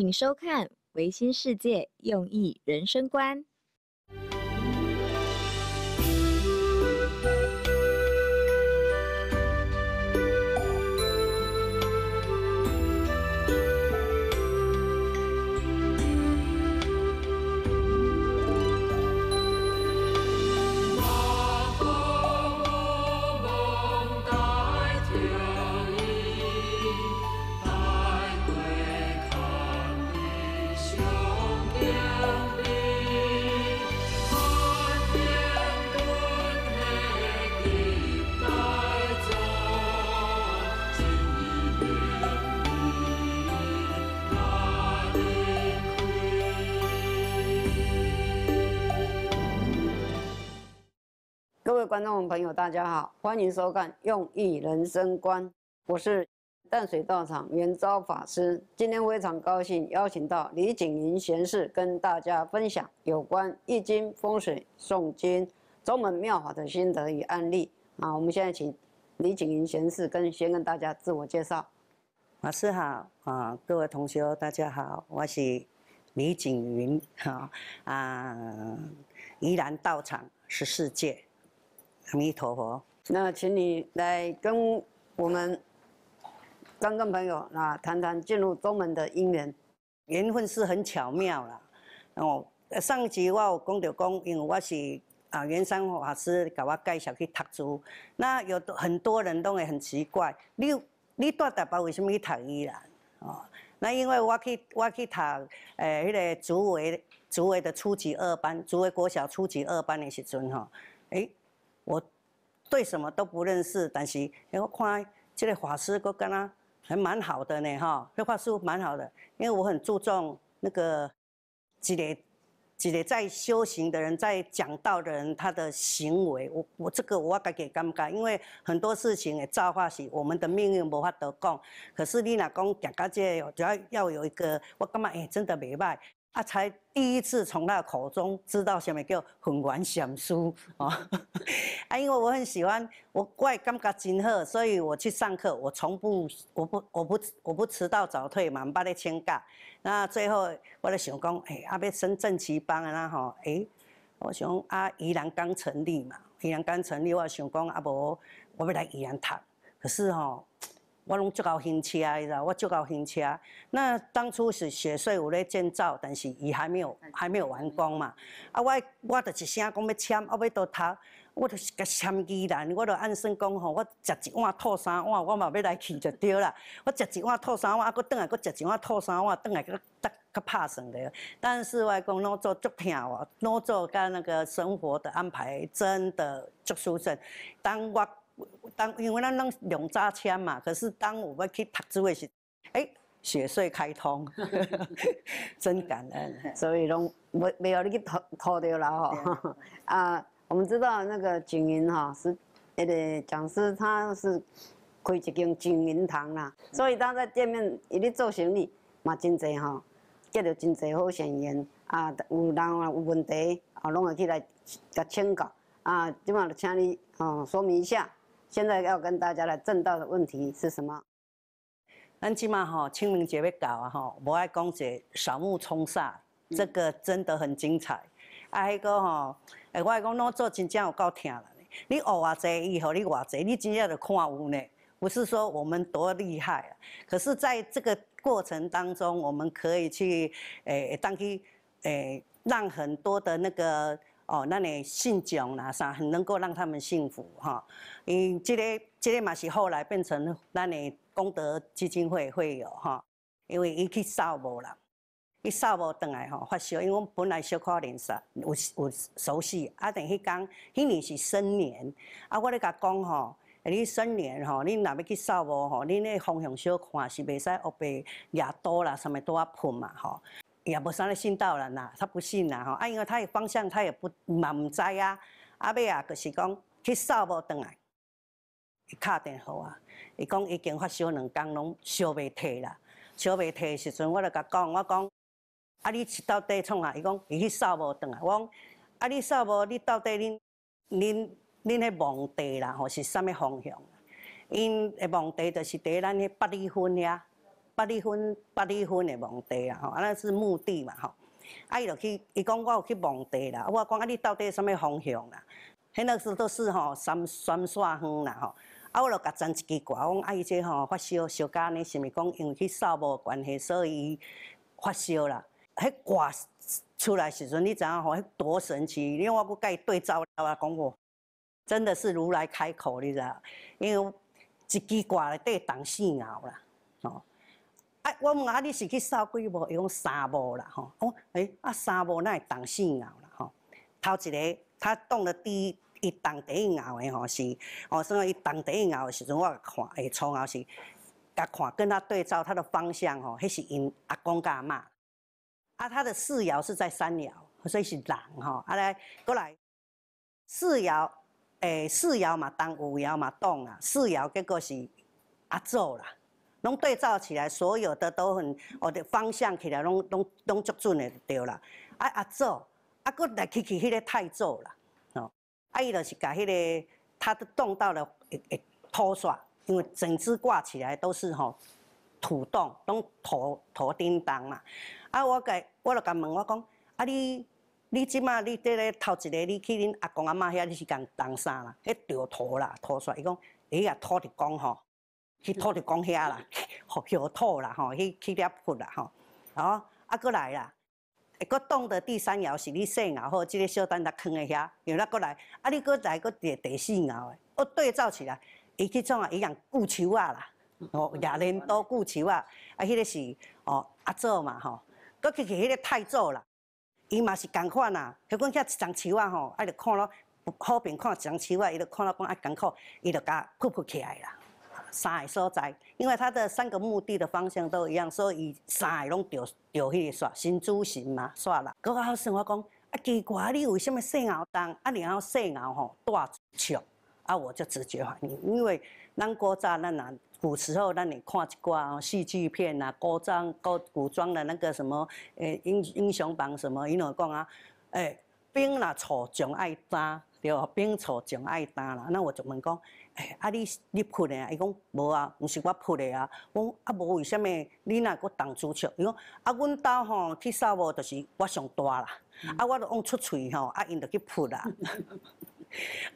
请收看《维新世界》，用意人生观。各位观众朋友，大家好，欢迎收看《用意人生观》，我是淡水道场圆昭法师。今天非常高兴邀请到李景云贤士跟大家分享有关《易经》风水诵经中门妙法的心得与案例。啊，我们现在请李景云贤士跟先跟大家自我介绍。法师好啊，各位同学大家好，我是李景云哈啊，怡兰道场是世界。阿弥陀佛，那请你来跟我们刚刚朋友啊谈谈进入宗门的因缘，缘分是很巧妙啦。哦，上集我有讲到讲，因为我是啊袁山法师甲我介绍去读书，那有很多人都会很奇怪，你你大台北为什么去读伊啦？哦，那因为我去我去读诶迄个竹围竹围的初级二班，竹围国小初级二班的时阵吼，诶。我对什么都不认识，但是，因为我看这个法师，我跟他还蛮好的呢，哈，这法师蛮好的，因为我很注重那个，积累。一个在修行的人，在讲道的人，他的行为，我我这个我该给尴尬，因为很多事情的造化是我们的命运无法得讲，可是你若讲，讲到这主要要有一个，我感觉哎，真的袂歹。啊，才第一次从那口中知道什么叫浑元相输 啊，因为我很喜欢，我怪感觉真好，所以我去上课，我从不，我不，我不，我不迟到早退嘛，唔把咧请假。那最后我咧想讲，哎，啊，要升正旗班啊，吼，哎，我想啊，宜兰刚成立嘛，宜兰刚成立，我想讲啊，无，我要来宜兰读，可是吼。我拢足够新车，伊说我足够新车。那当初是雪舍有咧建造，但是伊还没有还没有完工嘛。啊，我我就一声讲要签，啊，要到读，我就是甲签机人，我就按算讲吼，我食一碗吐三碗，我嘛要来去就对啦。我食一碗吐三碗，啊，佫转来佫食一碗吐三碗，转来佫打佮拍算的。但是我讲老做足疼我，老做佮那个生活的安排真的足舒畅。当我。当因为咱拢两扎签嘛，可是当我们去读书的时，候，哎，学税开通，真感恩，所以拢没没有你去拖拖掉了吼。啊，我们知道那个景云哈是，迄个讲师他是开一间景云堂啦，所以当在店面伊咧做生意嘛真济吼，结到真济好学员啊，有人啊有问题啊，拢会起来甲请教啊，即摆就请你吼说明一下。现在要跟大家来正道的问题是什么？咱起码哈清明节要到啊哈，无爱讲者扫墓冲煞，这个真的很精彩。啊，还一个吼，我讲弄做真正有够听了。你学我这，以后你我这，你真正要看有呢。不是说我们多厉害，啊，可是在这个过程当中，我们可以去诶，当去诶，让很多的那个。哦，咱的信众啦，啥能够让他们幸福哈？因这个这个嘛是后来变成咱的功德基金会会有哈，因为伊去扫墓啦，伊扫墓转来吼发烧，因为我们本来小可人啥有有熟悉，啊，但迄天迄年是新年，啊，我咧甲讲吼，你新年吼，你若要去扫墓吼，恁咧方向小看是袂使恶被压刀啦，啥物多啊喷嘛吼。也无啥咧信到人啦，他不信啦吼，啊，因为他的方向他也不嘛毋知啊，啊尾啊就是讲去扫无倒来，伊敲电话啊，伊讲已经发烧两工，拢烧袂退啦，烧袂退的时阵，我就甲讲，我讲啊，你到底创啊？伊讲伊去扫无倒来，我讲啊，你扫无，你到底恁恁恁迄墓地啦吼是啥物方向？因的墓地就是伫咱迄八里分遐。八里分八里分的墓地啊，吼，那是墓地嘛，吼。啊，伊就去，伊讲我有去墓地啦。我讲啊，你到底啥物方向啦？迄那时都是吼，三三煞远啦，吼。啊，我就甲赞一支卦，我讲啊，伊这吼发烧，甲家呢是毋是讲因为去扫墓关系，所以发烧啦？迄挂出来时阵，你知影吼，迄多神奇！因为我阁甲伊对照了，我讲我真的是如来开口，你知？因为一支卦里底动四咬啦，哦。我问啊，你是去扫几步？伊讲三步啦吼。哦，诶，啊三无那动四爻啦吼。头一个他动了第一一动第一爻的吼是，哦，所以伊动第一爻的时阵，我看诶，创后是，甲看跟他对照他的方向吼，迄是因阿公甲阿妈。啊，他的四爻是在三爻，所以是狼吼。啊来，过来四爻，诶四爻嘛动五爻嘛动啊，四爻结果是阿祖啦。拢对照起来，所有的都很我的方向起来，拢拢拢足准的对啦。啊啊做，啊骨来去去迄个太做啦，哦，啊伊就是甲迄个，他的洞到了土煞，因为整只挂起来都是吼土洞，拢土土顶洞嘛。啊我甲我就甲问我讲，啊你你即马你伫个头一个你去恁阿公阿嬷遐，你是甲当啥啦？迄着土啦，土煞，伊讲，伊呀，土的讲吼。去土就讲遐啦，吼，下土啦，吼，去去粒土啦，吼，哦，啊，搁来啦，会搁洞的第三窑是你先啊，吼，即个小蛋来坑的遐，又来搁来，啊，你搁来搁第第四窑的，哦，对照起来，伊去创啊，伊样古树啊啦，哦，廿年多古树啊，啊，迄个是哦，阿祖嘛吼，搁去去迄个太祖啦，伊嘛是共款啊，许款遐一丛树啊吼，啊，就看咯，好便看一丛树啊，伊就看咯，讲啊艰苦，伊就甲活泼起来啦。三个所在，因为它的三个目的的方向都一样，所以三个拢钓钓个耍，新主线嘛煞啦。佫有生我讲啊，奇怪，你为什么细牛当啊？然后细牛吼大笑啊，我就直觉反应，因为咱古早咱人古时候，咱你看一寡哦，戏剧片啊，古装古古装的那个什么诶，英英雄榜什么，伊哪讲啊？诶，兵若错，将爱打。对，病错真爱担啦，那我就问讲，哎，啊你你喷的啊？伊讲无啊，毋是我喷的啊。我讲啊无为虾物。你若阁当主唱，伊讲啊阮兜吼去扫墓，就是我上大啦，啊我着往出嘴吼，啊因着去喷啦。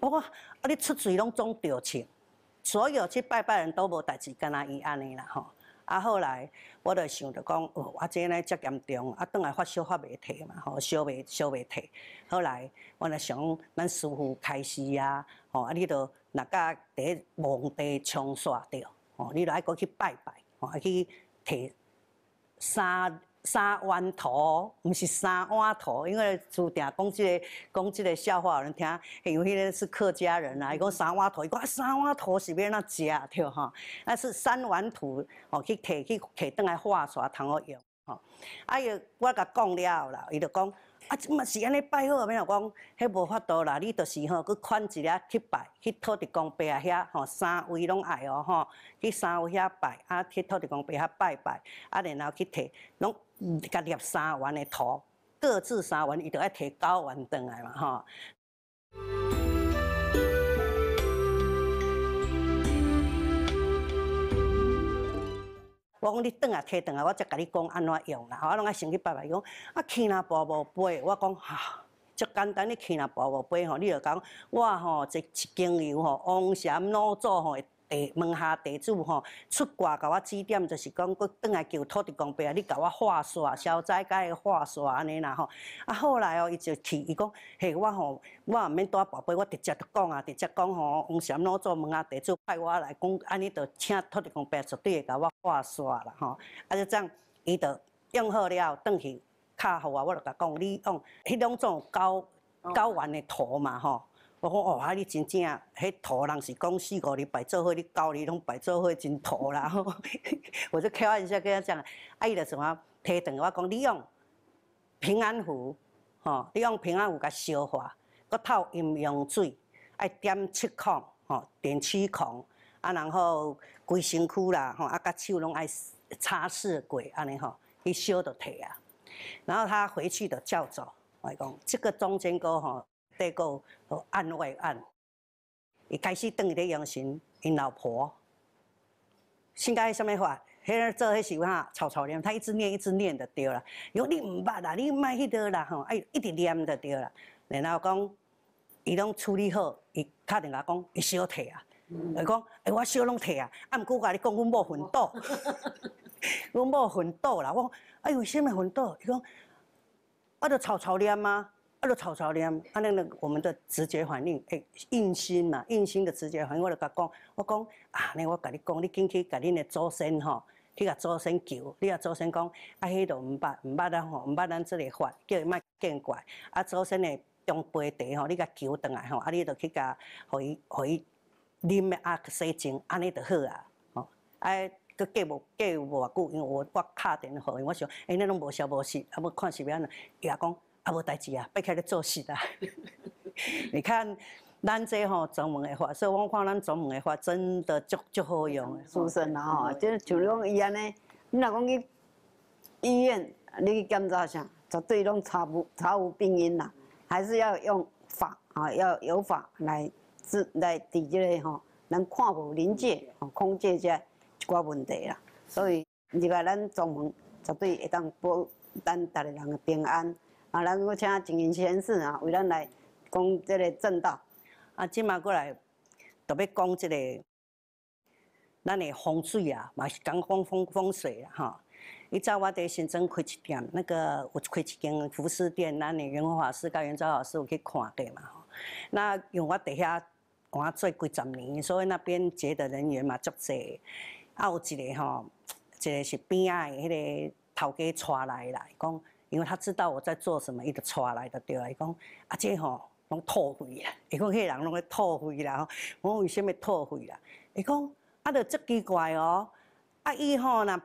哇，啊你出嘴拢总着唱，所有去拜拜人都无代志，干那伊安尼啦吼。啊，后来我就想着讲，哦，我这呾遮严重，啊，倒来发烧发袂退嘛，吼，烧袂烧袂退。后来我若想，咱师傅开示啊，吼，啊，你著若甲第墓地冲煞着吼，你著爱过去拜拜，吼，去摕三。三碗土，毋是三碗土，因为就定讲即个讲即个笑话有人听，因为是客家人啦，伊讲三碗土，伊讲三碗土是要哪食着吼？那是三碗土哦去摕去摕顿来化煞通好用吼。啊，伊我甲讲了啦，伊就讲啊，即嘛是安尼拜好，变啊讲，迄无法度啦，你就是吼去款一粒去拜去托伫公伯遐吼三位拢爱哦吼，去三位遐拜，啊去托伫公伯遐拜拜，啊然后去摕拢。甲捏三元的土，各自三元，伊就要摕九元倒来嘛吼。我讲你转来，摕转来，我再甲你讲安怎用啦吼。我拢爱先去拜拜，讲啊气纳步无背，我讲哈，足简单，你气纳步无背吼，你就讲我吼，一斤油吼，王仙努做吼。问下地主吼，出卦甲我指点，就是讲，搁转来求土地公伯啊，你甲我化煞，消灾解化煞安尼啦吼。啊后来哦，伊就去，伊讲，嘿我吼，我毋免带宝贝，我直接就讲啊，直接讲吼，黄仙老做问下地主，派我来讲，安尼就请土地公伯绝对会甲我化煞啦吼。啊就这样，伊就用好了后，转去卡给我，我就甲讲，你用迄两种交交完的土嘛吼。我讲哦，啊你真正，迄土人是讲四五礼拜做伙，你九日拢排做伙真土啦。我就开玩笑跟他讲，伊着怎啊提顿我讲，你用平安符，吼，你用平安符甲烧化，搁透饮用水，爱点七孔，吼，点七孔，啊，然后规身躯啦，吼，啊，甲手拢爱擦拭过，安尼吼，伊烧就退啊。然后他回去就教做，我讲这个中间个吼。第个都案外案，伊开始转伊咧养神，因老婆，性格伊什么话，个做迄时哈，吵吵念，他一直念一直念着对了。有你毋捌啦，你爱迄块啦吼，哎一直念着对啦。然后讲，伊拢处理好，伊打电话讲，伊小退啊，伊讲，我小拢退啊，啊，毋过我甲你讲，阮某晕倒，阮某晕倒啦，我，讲，哎呦，什么晕倒？伊讲，我着吵吵念啊？啊，就嘈嘈念，啊，那个我们的直觉反应，诶，硬心嘛，硬心的直觉反应，我就甲讲，我讲，啊，那我甲你讲，你紧去甲恁的祖先吼，去甲祖先求，你啊祖先讲，啊，迄个毋捌，毋捌咱吼，毋捌咱即个法，叫伊莫见怪，啊，祖先的中杯茶吼，你甲求倒来吼，啊，你都去甲，互伊，互伊，啉的去洗净，安尼就好啊，吼，啊，佫过无，过无偌久，因为我我敲电话，我想，哎，恁拢无消无息，啊，要看要安怎，伊也讲。啊无代志啊，别开始做事啦！你看，咱这吼，中文的法，所以我看咱中文的法真的足足好用，殊胜啦吼！即像讲伊安尼，你若讲去医院，你去检查啥，绝对拢查无查无病因啦，还是要用法啊，要有法来治来治即个吼，能看无临界、空界即个瓜问题啦。所以你看咱中文绝对会当保咱逐个人的平安。啊，咱阁请一先生啊，为咱来讲这个正道。啊，今麦过来特别讲这个，咱的风水啊，嘛是讲风风风水哈。伊在我伫新庄开一间，那个有开一间服饰店，咱的袁华老师、高袁超老师有去看过嘛？那因为我伫遐，我做几十年，所以那边接的人员嘛足济。啊，有一个吼，一个是边仔的迄个头家带来来讲。因为他知道我在做什么，伊就查来就对啦。伊讲，啊这吼，拢吐血啦！伊讲，迄个人拢要吐血啦！吼，我为虾米吐血啦？伊讲，啊，着足奇怪哦！啊，伊吼那，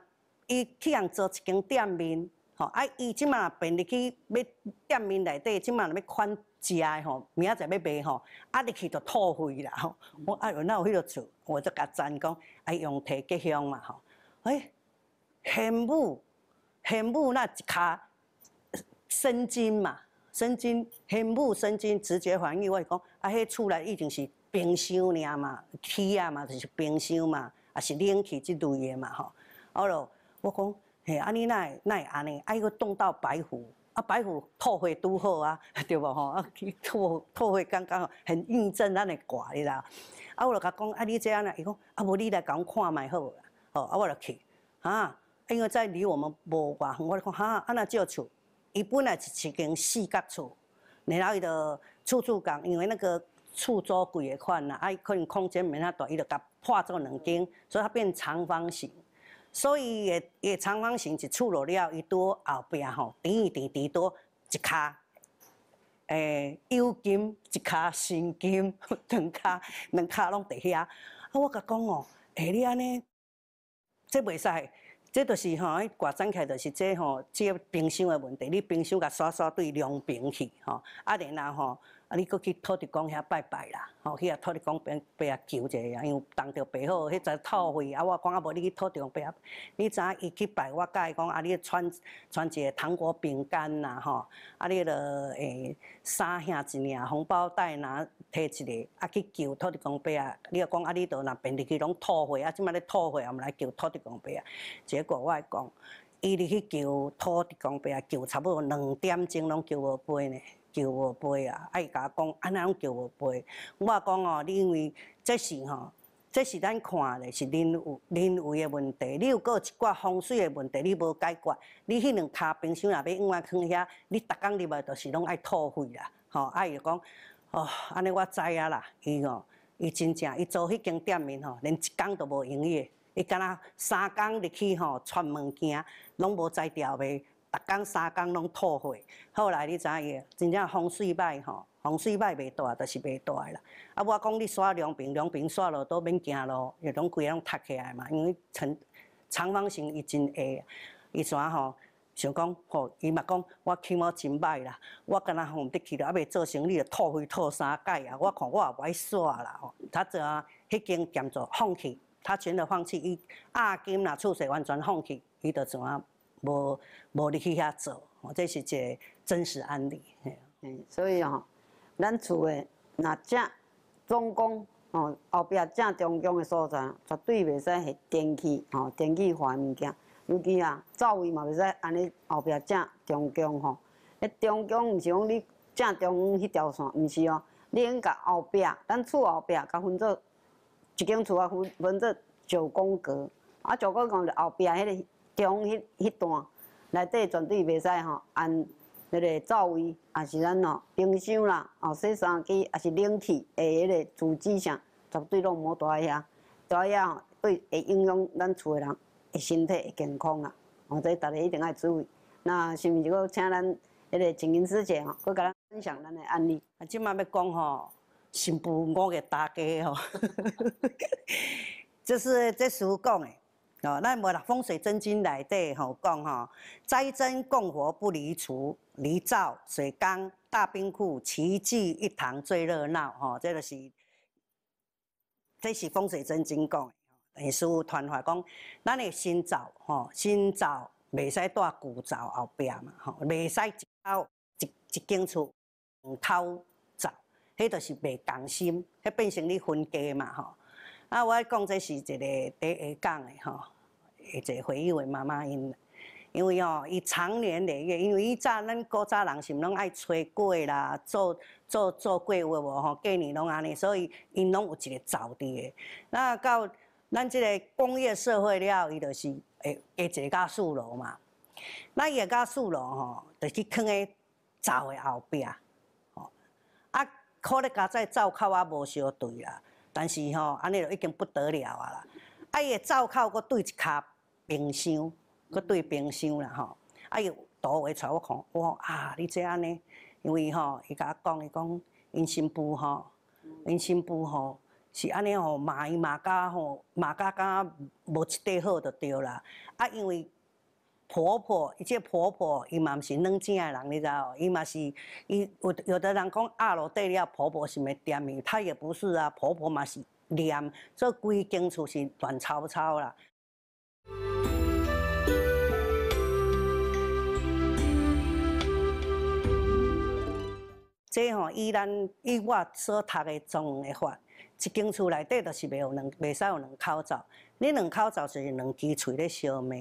伊去人做一间店面，吼啊，伊即马变入去要店面内底，即马要款食吼，明仔载要卖吼，啊入去就吐血啦！吼，我哎有哪有迄个厝，我则甲赞讲，啊用提极香嘛吼，哎，羡慕羡慕那一骹。生津嘛，生津，很木生津直接反应。我讲啊，迄厝内已经是冰箱尔嘛，气啊嘛就是冰箱嘛，也是冷气之类的嘛吼。啊咯，我讲嘿，安尼那那会安尼，啊伊阁冻到白虎，啊白虎吐血拄好啊，对无吼？啊吐吐血刚刚很印证咱个挂咧啦。啊我就甲讲啊，你这样尼伊讲啊无你来阮看卖好啦，吼啊我就去，啊因为在离我们无偌远，我讲哈，安那照厝。伊本来是一间四角厝，然后伊就处处讲，因为那个厝租贵个款啦，啊，伊可能空间免遐大，伊就甲破做两间，所以它变长方形。所以伊伊的长方形一厝落了，伊拄后壁吼，于底底多一骹，诶，腰间一骹，身经，两骹，两骹拢伫遐。啊，我甲讲哦，下日安尼，这袂使。即就是吼，伊扩展开就是即吼，即冰箱的问题，你冰箱甲刷刷对凉冰去吼，啊然后吼。啊！你搁去土地公遐拜拜啦，吼！去啊土地公边拜啊求者，啊为同着拜好，迄个讨回。啊，我讲啊，无你去土地公拜啊。你知影伊去拜，我伊讲啊，你穿穿一个糖果饼干啦，吼！啊，你著诶三兄一领红包袋拿摕一个，啊去求土地公拜啊。你著讲啊，你著若平入去拢讨回，啊即摆咧讨回，啊毋来求土地公拜啊。结果我讲，伊入去求土地公拜啊，求差不多两点钟拢求无拜呢。叫我背啊！伊甲讲安拢叫我背。我讲哦，因为这是吼，这是咱看的是恁恁为的问题。你又搁一寡风水的问题，你无解决，你迄两骹冰箱内面永远放遐，你逐工入来都是拢爱吐血啦。吼，啊伊就讲哦，安尼我知啊啦。伊哦，伊真正伊做迄间店面吼，连一工都无营业。伊敢若三工入去吼，串物件拢无在调的。逐工三工拢吐血，后来你知影真正风水歹吼，风水歹袂大，就是袂大啦。啊，我讲你刷两平，两平刷咯都免行路，就拢规个拢堵起来嘛。因为厂长方形伊真矮，伊怎吼想讲吼，伊嘛讲我起码真歹啦，我敢若红毋得去著啊袂做生理就吐血吐三界啊！我看我也袂刷啦吼。他怎啊，迄间店就放弃，他全都放弃，伊押金若出世完全放弃，伊著怎啊？无无入去遐做，哦，这是一个真实案例。嗯，所以哦，咱厝诶若正总宫哦，后壁正中宫诶所在绝对袂使系电器哦，电器化诶物件。尤其啊，灶位嘛袂使安尼，后壁正中宫吼。迄中宫毋是讲你正中央迄条线，毋是哦，你应甲后壁，咱厝后壁甲分作一间厝啊分分作九宫格，啊九宫格后壁迄个。中迄迄段，内底绝对袂使吼，按迄个灶位，也是咱吼冰箱啦、哦洗衫机，也是冷气下迄个主机啥，绝对拢无大阿遐大阿吼会会影响咱厝诶人诶身体健康啦。哦，这逐大家一定爱注意。那是毋是个请咱迄个静音师姐吼，甲咱分享咱诶案例？啊，即卖要讲吼，新妇五个大家吼，这 是这傅讲诶。哦，咱无啦，《风水真经》内底吼讲吼，宅真供火不离厨，离灶、水缸、大冰库齐聚一堂最热闹吼。这个是，这是风水真经讲诶。等于说，团话讲，咱个新灶吼，新灶袂使带旧灶后壁嘛吼，袂使一包一一间厝两偷灶，迄个是袂同心，迄变成你分家嘛吼。啊，我讲这是一个第一讲的吼。一个回忆，为妈妈因，因为哦，伊常年累个，因为伊早咱古早人是拢爱吹粿啦，做做做粿话无吼，过年拢安尼，所以因拢有一个灶伫个。那到咱即个工业社会了伊就是会会一个厝属楼嘛。那一个厝属楼吼，就是放喺灶诶后壁，吼啊，可能家在灶口啊无相对啦，但是吼安尼就已经不得了啊啦。啊，伊个灶口佫对一骹。冰箱，搁对冰箱啦吼，啊又倒画出，我讲哇啊，你即安尼，因为吼，伊甲我讲，伊讲因新妇吼，因新妇吼是安尼吼，骂伊骂甲吼，骂甲甲无一块好就对啦，啊因为婆婆，伊即婆婆伊嘛毋是软正诶人，你知哦，伊嘛是，伊有有的人讲阿罗对了婆婆是袂踮伊，她也不是啊，婆婆嘛是黏，做规间厝是乱糟糟啦。即吼依咱以我所读的中文的话，一间厝内底就是袂有两袂使有两口罩，你两口罩就是两支喙咧烧骂。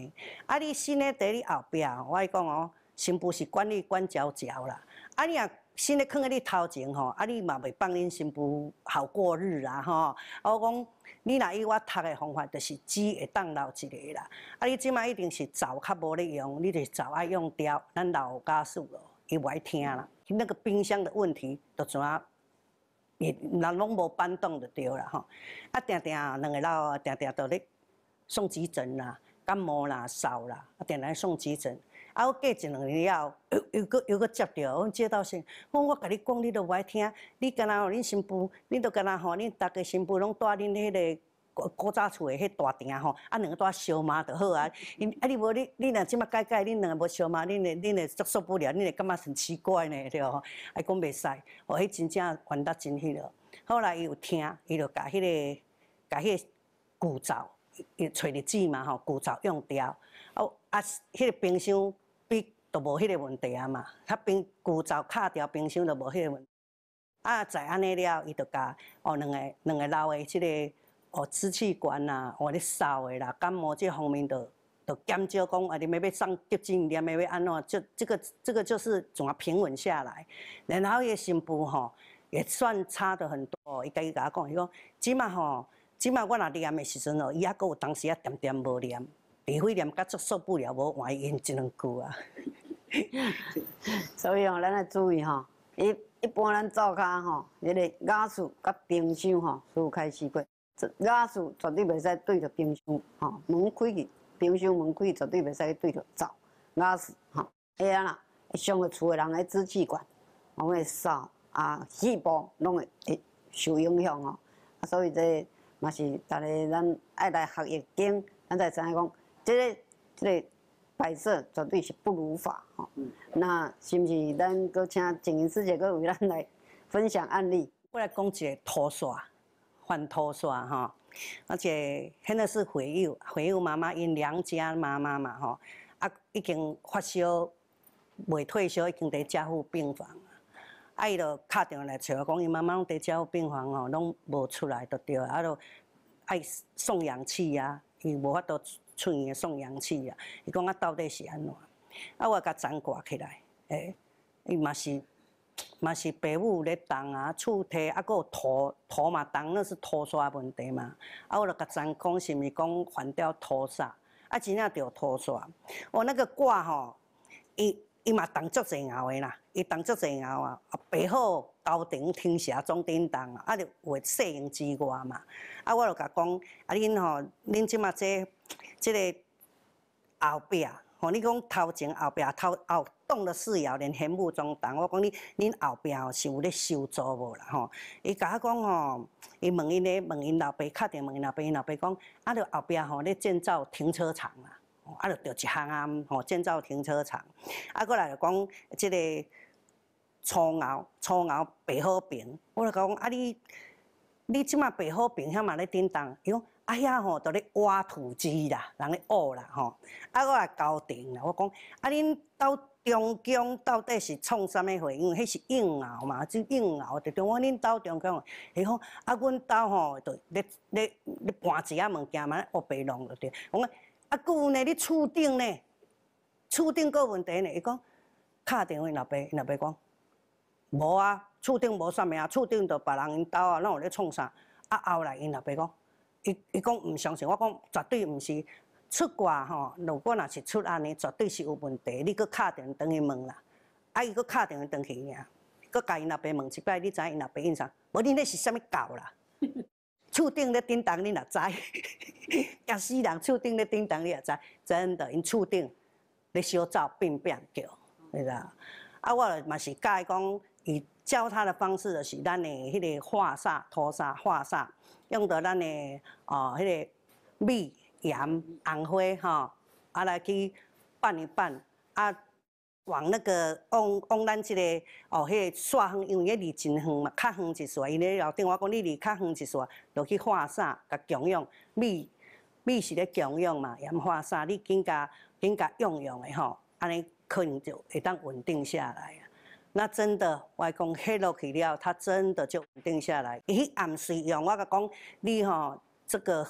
啊，你新诶伫你后壁，我讲哦，新妇是管你管焦焦啦。啊，你啊新诶放喺你头前吼，啊你嘛袂帮因新妇好过日啦吼。啊。我讲你若以我读的方法，就是只会当到一个啦。啊，你即卖一定是灶较无咧用，你是灶爱用刁咱老家属咯。伊无爱听啦，那个冰箱的问题，就怎啊，也那拢无搬动就对啦吼。啊，定定两个老，定定都咧送急诊啦，感冒啦、烧啦，定定送急诊。啊，我过一两年了，又又搁又搁接到，阮接到说，我我甲你讲，你都不爱听，你干那互恁新妇，你都干那吼恁大家新妇拢带恁迄个。古古早厝的迄大埕吼，啊两个在烧嘛着好啊！因啊你无你，你若即马改改，恁两个无烧嘛，恁会恁会接受不了，恁会感觉很奇怪呢，对吼？啊讲袂使，哦，迄真正问题真迄落。后来伊有听，伊着甲迄个甲迄个旧灶，伊揣日子嘛吼，旧灶用掉，哦啊，迄个冰箱比都无迄个问题啊嘛，他冰旧灶敲掉，冰箱都无迄个问啊在安尼了，伊着甲哦两个两个老诶即个。哦，支气管啦，哦咧嗽的啦，感冒这方面都都减少，讲啊，你咪要上急诊，你咪要安怎？就这个这个就是怎啊平稳下来。然后伊个新妇吼，也算差的很多。伊家己甲我讲，伊讲即码吼，即码我若伫念的时阵哦，伊还阁有当时啊点点无念，除非念甲足受不了，无换伊用一两句啊。所以吼，咱要注意吼，一一般咱做骹吼，迄个牙刷甲冰箱吼，都开始过。这压缩绝对袂使对着冰箱，吼门开去，冰箱门开绝对袂使对着走压缩，吼，会啊啦，上面厝个人咧支气管，拢会扫啊，细胞拢会会受影响哦，所以这嘛是逐个咱爱来学一丁，咱才知影讲，这个这个摆设绝对是不如法吼。嗯、那是毋是咱搁请静音师界搁为咱来分享案例？我来讲一个投诉换拖刷哈，而且现在是回友，回友妈妈因娘家妈妈嘛吼，啊已经发烧，未退烧，已经在家护病房。啊，伊就敲电话来找我，讲因妈妈拢伫家护病房吼，拢无出来，就对，啊，就爱送氧气啊，伊无法度出院送氧气啊，伊讲啊到底是安怎？啊，我甲针挂起来，诶，伊嘛是。嘛是爸母咧动啊，厝体啊，有土土嘛动，那是土沙问题嘛。啊，我著甲咱讲，是毋是讲环掉土沙，啊，真正著土沙。我那个挂吼，伊伊嘛动作侪后诶啦，伊动作侪后啊。啊，背后、头顶、天斜总震动啊，就为摄影之外嘛。啊，我著甲讲，啊，恁吼恁即马这即个后壁吼，你讲头前后壁头后。动了四摇连险慕中同我讲，你恁后壁吼是有咧收租无啦吼？伊甲我讲吼，伊问因咧，问因老爸，确定问因老爸，因老爸讲，啊，着后壁吼咧建造停车场啦，啊，着着一项啊，吼建造停车场。啊，过来就讲即个粗牛，粗牛白好坪，我就讲，啊你你即马白好坪遐嘛咧振动？伊讲，啊，遐吼，着咧挖土机啦，人咧挖啦吼，啊，我来搞定啦，我讲，啊恁到中江到底是创啥物货？因为迄是硬劳嘛，就硬劳。就中我恁兜中江，伊讲啊，阮兜吼，就咧咧咧搬一啊物件嘛，乌白弄了对。我讲啊，久呢，你厝顶呢，厝顶个问题呢，伊讲，敲电话因老爸，因老爸讲，无啊，厝顶无啥物啊，厝顶着别人因兜啊，那有咧创啥？啊后来因老爸讲，伊伊讲毋相信，我讲绝对毋是。出外吼！如果若是出安尼，绝对是有问题。你搁敲电话登去问啦，啊，伊搁敲电话登去呀，搁甲因老爸问一摆，你知因老爸因啥？无你那是甚物狗啦？厝顶咧叮当，你也知，惊死人！厝顶咧叮当，你也知，真的，因厝顶咧小灶变变叫，你知？啊，我嘛是教伊讲，伊教他的方式就是咱的迄个化煞、涂煞、化煞，用到咱的哦，迄个米。盐、红花，吼，啊，来去拌一拌，啊，往那个往往咱这个哦，迄个远，因为个离真远嘛，较远一撮。伊咧楼顶，我讲你离较远一撮，落去化煞，甲强用米米是咧强用嘛，盐化煞，你更加更加用用的吼，安尼可能就会当稳定下来。那真的，外公喝落去了后，他真的就稳定下来。迄暗时，用我甲讲，你吼这个。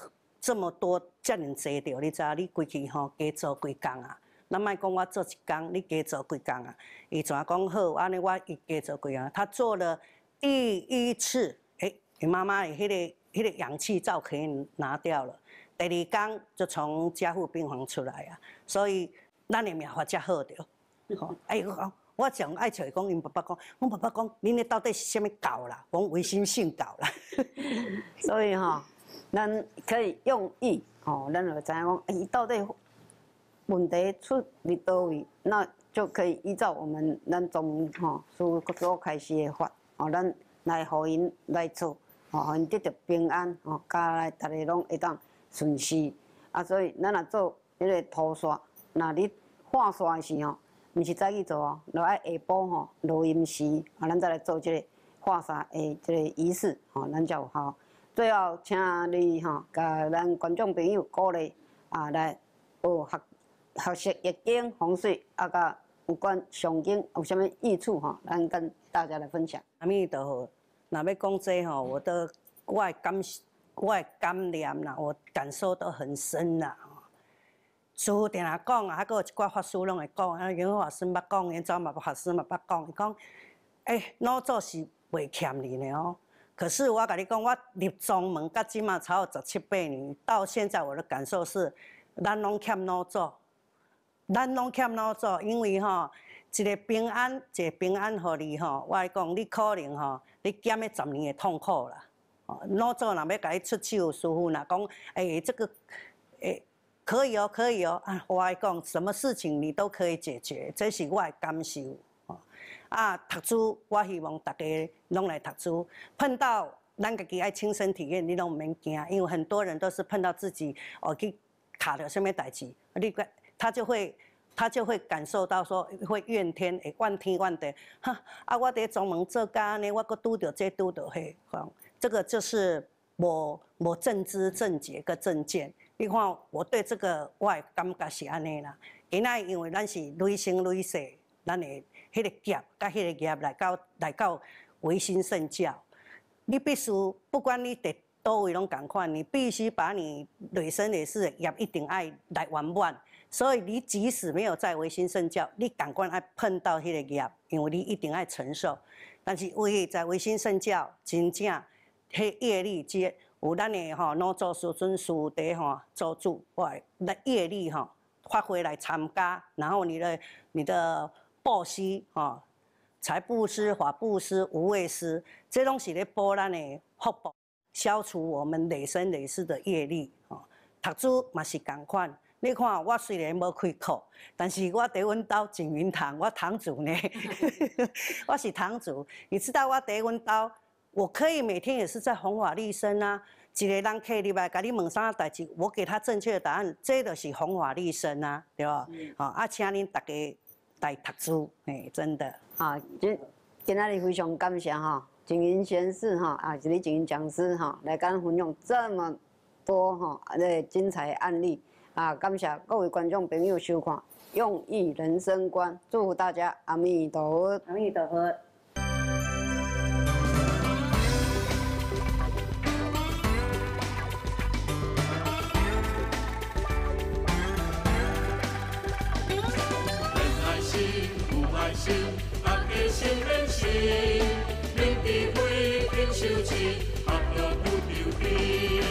这么多，遮尔坐着，你知？影你规去吼，加做几工啊？咱卖讲我做一工，你加做几工啊？伊全讲好，安尼我伊加做几工？他做了第一次，伊妈妈的迄个迄个氧气罩可以拿掉了。第二工就从监护病房出来啊，所以咱的命也才好着。你看，哎，我我常爱找伊讲，因爸爸讲，阮爸爸讲，恁的到底是甚么狗啦？讲为什性狗啦？所以哈。咱可以用意吼，咱就知影讲，伊到底问题出伫倒位，那就可以依照我们咱医吼书所开始的法，吼，咱来互因来做吼，互因得到平安吼，家内逐个拢会当顺遂。啊，所以咱若做迄个涂刷，若你画刷的时吼，毋是早起做哦，着爱下晡吼，落阴时啊，咱再来做即个画刷的即个仪式吼，咱才有效。最后，请你哈，甲咱观众朋友鼓励啊，来学学学习易经风水，啊，甲有关上经有啥物益处哈，咱跟大家来分享。啥物都好，若要讲这吼，我都我的感我的感念啦，我感受都很深啦。师书定啊讲啊，还佫有一挂法师拢会讲，啊，袁法师捌讲，袁朝马法师嘛捌讲，伊讲，诶，老祖是袂欠你的哦。可是我甲你讲，我入宗门甲即妹吵有十七八年，到现在我的感受是，咱拢欠老做，咱拢欠老做，因为吼，一个平安，一个平安互你吼，我来讲你可能吼，你减了十年的痛苦啦。老做若要甲你出手舒服，若讲，诶，这个，诶，可以哦，可以哦，啊，我来讲什么事情你都可以解决，这是我的感受。啊，读书，我希望大家拢来读书。碰到咱家己爱亲身体验，你拢毋免惊，因为很多人都是碰到自己哦去卡着虾物代志，你个他就会他就会感受到说会怨天诶，怨天怨地。哈，啊，我伫专门做家呢，我搁拄着这拄着迄，吼，这个就是无无正知正觉个正见。你看我对这个我的感觉是安尼啦。囡仔因为咱是累生累世，咱会。迄个业，甲迄个业来到来到维新圣教，你必须不管你伫倒位拢共款，你必须把你累生累世的业一定爱来圆满。所以你即使没有在维新圣教，你感官爱碰到迄个业，因为你一定爱承受。但是为在维新圣教，真正迄业力即有咱的吼，拢做师尊师的吼，做主或那业力吼发挥来参加，然后你的你的。布施啊，财布施、法布施、无畏施，这拢是咧帮咱咧福报，消除我们累生累世的业力。读书嘛是同款。你看我虽然无开课，但是我伫阮家景云堂，我堂主呢，我是堂主。你知道我伫阮家，我可以每天也是在弘法利生啊。一个人客入来，甲你问啥代志，我给他正确的答案，这就是弘法利生啊，对吧？啊，请恁大家。带读书，哎，真的啊！今今仔日非常感谢哈，景云先生哈，啊，一位景云讲师哈，来跟咱分享这么多哈的精彩案例啊！感谢各位观众朋友收看，用意人生观，祝福大家阿弥陀佛，阿弥陀佛。天地辉，天寿齐，万物都调平。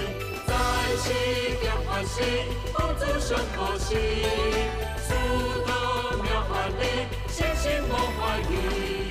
再施天法息，佛祖生佛心，苏德妙法理，现心魔化愚。